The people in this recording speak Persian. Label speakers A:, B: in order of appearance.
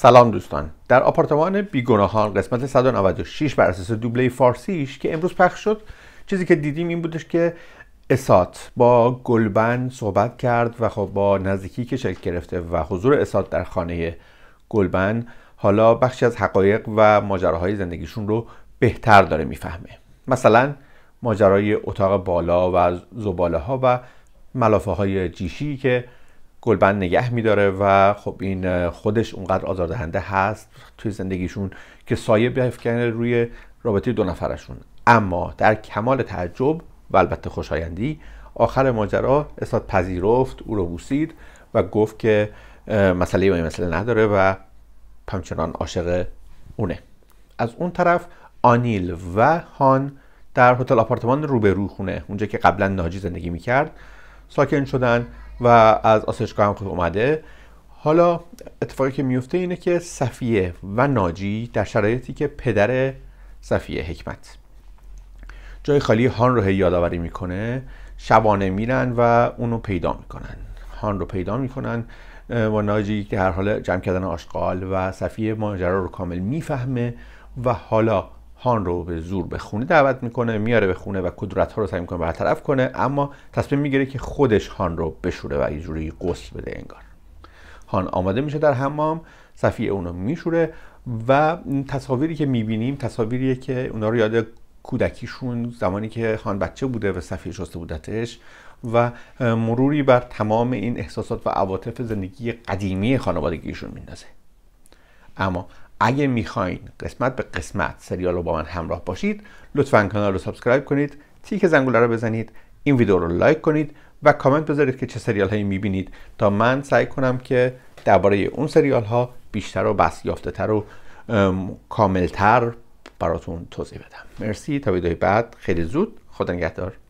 A: سلام دوستان در آپارتمان بیگناهان قسمت 196 بر اساس دوبله فارسیش که امروز پخش شد چیزی که دیدیم این بودش که اسات با گلبن صحبت کرد و خب با نزدیکی که شکل گرفته و حضور اسات در خانه گلبن حالا بخشی از حقایق و ماجراهای زندگیشون رو بهتر داره میفهمه مثلا ماجرای اتاق بالا و زباله ها و ملافه های جیشی که گلبند نگه میداره و خب این خودش اونقدر آزاردهنده هست توی زندگیشون که سایه بیفکنه روی رابطه دو نفرشون اما در کمال تعجب و البته خوشایندی آخر ماجرا استاد پذیرفت او رو بوسید و گفت که مسئله با این مسئله نداره و همچنان عاشق اونه از اون طرف آنیل و هان در هتل آپارتمان روبرو خونه اونجا که قبلا ناجی زندگی میکرد ساکن شدن و از آسایشگاه هم خود اومده حالا اتفاقی که میفته اینه که صفیه و ناجی در شرایطی که پدر صفیه حکمت جای خالی هان رو یادآوری میکنه شبانه میرن و اونو پیدا میکنن هان رو پیدا میکنن و ناجی که هر حال جمع کردن آشغال و صفیه ماجرا رو کامل میفهمه و حالا هان رو به زور به خونه دعوت میکنه میاره به خونه و کدورت ها رو سعی میکنه برطرف کنه اما تصمیم میگیره که خودش هان رو بشوره و یه جوری بده انگار هان آماده میشه در حمام صفیه اونو میشوره و تصاویری که میبینیم تصاویریه که اونا رو یاد کودکیشون زمانی که هان بچه بوده و صفیه شسته بودتش و مروری بر تمام این احساسات و عواطف زندگی قدیمی خانوادگیشون میندازه اما اگه میخواین قسمت به قسمت سریال رو با من همراه باشید لطفا کانال رو سابسکرایب کنید تیک زنگوله رو بزنید این ویدیو رو لایک کنید و کامنت بذارید که چه سریال هایی میبینید تا من سعی کنم که درباره اون سریال ها بیشتر و بس و کاملتر براتون توضیح بدم مرسی تا ویدیوی بعد خیلی زود خدا نگهدار